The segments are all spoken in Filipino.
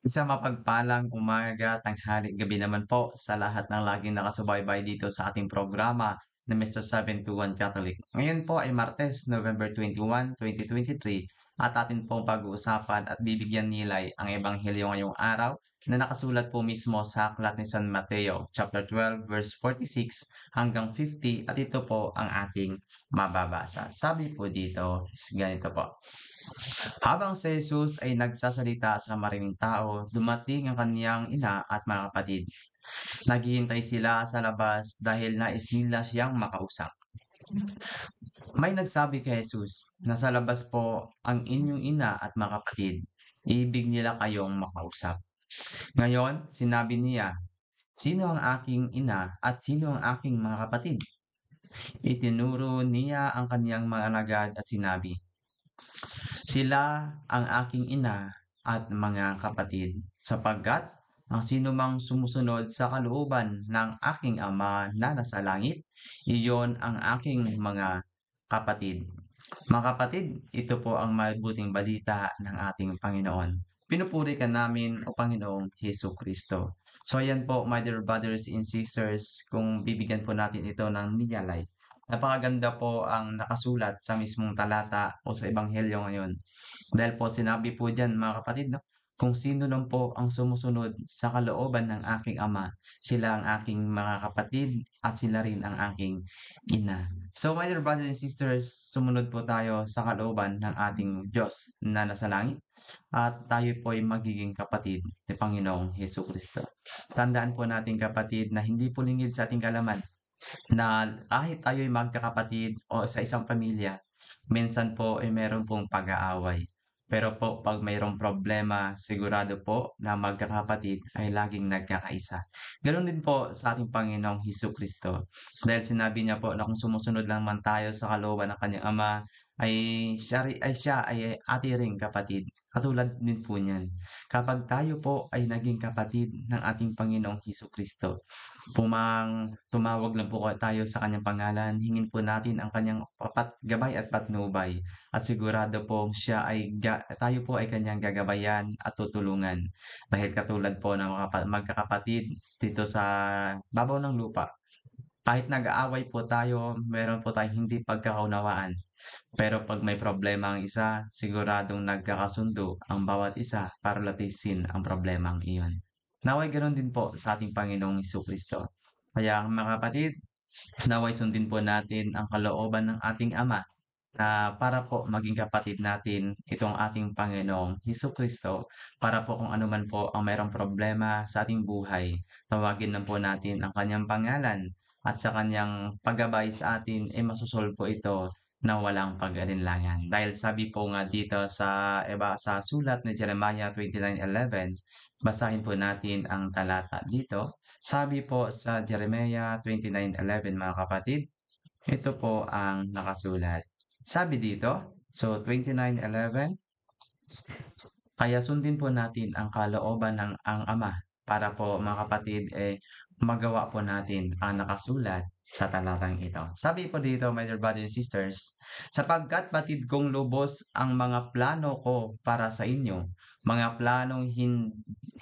Isang mapagpalang umaga, tanghali, gabi naman po sa lahat ng laging nakasubaybay dito sa ating programa na Mr. 721 Catholic. Ngayon po ay Martes, November 21, 2023 at atin pong pag-uusapan at bibigyan nilay ang Ebanghelyo ngayong araw na nakasulat po mismo sa aklat ni San Mateo, chapter 12, verse 46 hanggang 50 at ito po ang ating mababasa. Sabi po dito, ganito po. Habang si Jesus ay nagsasalita sa maraming tao, dumating ang kaniyang ina at mga kapatid. Naghihintay sila sa labas dahil nais nila siyang makausap. May nagsabi kay Jesus, nasa labas po ang inyong ina at mga kapatid. Ibig nila kayong makausap. Ngayon, sinabi niya, Sino ang aking ina at sino ang aking mga kapatid? Itinuro niya ang kaniyang mga alagad at sinabi, Sila ang aking ina at mga kapatid, sapagkat ang sinumang sumusunod sa kalooban ng aking ama na nasa langit, iyon ang aking mga kapatid. Mga kapatid, ito po ang mabuting balita ng ating Panginoon pinupuri ka namin o Panginoong Heso Kristo. So ayan po, my dear brothers and sisters, kung bibigyan po natin ito ng niyalay. Napakaganda po ang nakasulat sa mismong talata o sa Ebanghelyo ngayon. Dahil po sinabi po dyan mga kapatid, no? kung sino lang po ang sumusunod sa kalooban ng aking ama. Sila ang aking mga kapatid at sila rin ang aking ina. So my dear brothers and sisters, sumunod po tayo sa kalooban ng ating Diyos na nasa langit at tayo po ay magiging kapatid ni Panginoong Heso Kristo. Tandaan po natin kapatid na hindi po lingid sa ating kalaman na kahit tayo ay magkakapatid o sa isang pamilya, minsan po ay meron pong pag-aaway pero po, pag mayroong problema, sigurado po na magkakapatid ay laging nagkakaisa. Ganun din po sa ating Panginoong Hiso Kristo. Dahil sinabi niya po na kung sumusunod lang man tayo sa kalooban ng kanyang Ama, ay siya ay, siya ay ating ring kapatid. Katulad din po niyan, kapag tayo po ay naging kapatid ng ating Panginoong Hiso Kristo, pumang tumawag lang po tayo sa kanyang pangalan, hingin po natin ang kanyang pat, gabay at patnubay, at sigurado po siya ay tayo po ay kanyang gagabayan at tutulungan. Dahil katulad po ng magkakapatid dito sa babaw ng lupa, kahit nag-aaway po tayo, meron po tayong hindi pagkakaunawaan pero pag may problema ang isa, siguradong nagkakasundo ang bawat isa para latisin ang problemang iyon. Naway ganoon din po sa ating Panginoong Iso Kristo. Kaya mga kapatid, naway sundin po natin ang kalooban ng ating Ama na para po maging kapatid natin itong ating Panginoong Heso Kristo para po kung ano man po ang mayroong problema sa ating buhay, tawagin na po natin ang kanyang pangalan at sa kanyang paggabay sa atin ay eh, masusolve po ito na walang pag-alinlangan. Dahil sabi po nga dito sa iba sa sulat ni Jeremiah 29.11, basahin po natin ang talata dito. Sabi po sa Jeremiah 29.11 mga kapatid, ito po ang nakasulat. Sabi dito, so 29.11, kaya sundin po natin ang kalooban ng ang Ama para po mga kapatid eh, magawa po natin ang nakasulat sa talatang ito. Sabi po dito, my dear brothers and sisters, sapagkat batid kong lubos ang mga plano ko para sa inyo, mga planong hin-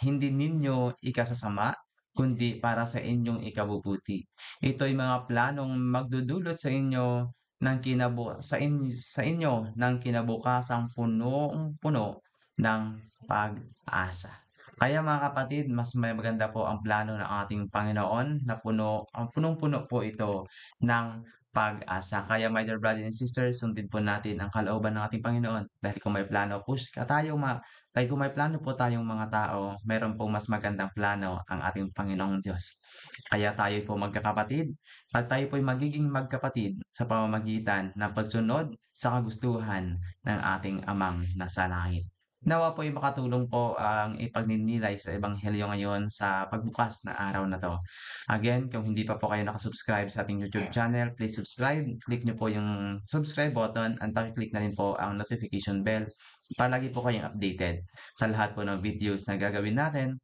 hindi ninyo ikasasama, kundi para sa inyong ikabubuti. Ito'y mga planong magdudulot sa inyo ng kinabu sa, in- sa inyo ng kinabukasang punong-puno ng pag-asa. Kaya mga kapatid, mas may maganda po ang plano ng ating Panginoon na puno, ang punong-puno po ito ng pag-asa. Kaya my dear brothers and sisters, sundin po natin ang kalooban ng ating Panginoon. Dahil kung may plano po siya tayo, ma dahil kung may plano po tayong mga tao, meron po mas magandang plano ang ating Panginoong Diyos. Kaya tayo po magkakapatid, pag tayo po magiging magkapatid sa pamamagitan ng pagsunod sa kagustuhan ng ating amang nasa langit. Nawa po ay makatulong po ang ipagninilay sa Ebanghelyo ngayon sa pagbukas na araw na to. Again, kung hindi pa po kayo nakasubscribe sa ating YouTube channel, please subscribe. Click nyo po yung subscribe button at pakiclick na rin po ang notification bell para lagi po kayong updated sa lahat po ng videos na gagawin natin.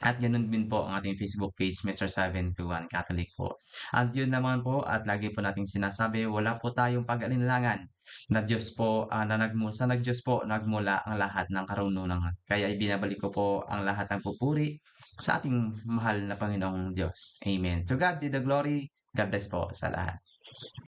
At ganun din po ang ating Facebook page, Mr. 721 Catholic po. At yun naman po, at lagi po nating sinasabi, wala po tayong pag-alinlangan na Diyos po uh, na nagmula, sa Diyos po nagmula ang lahat ng karunungan. Kaya ibinabalik ko po ang lahat ng pupuri sa ating mahal na Panginoong Diyos. Amen. To God be the glory. God bless po sa lahat.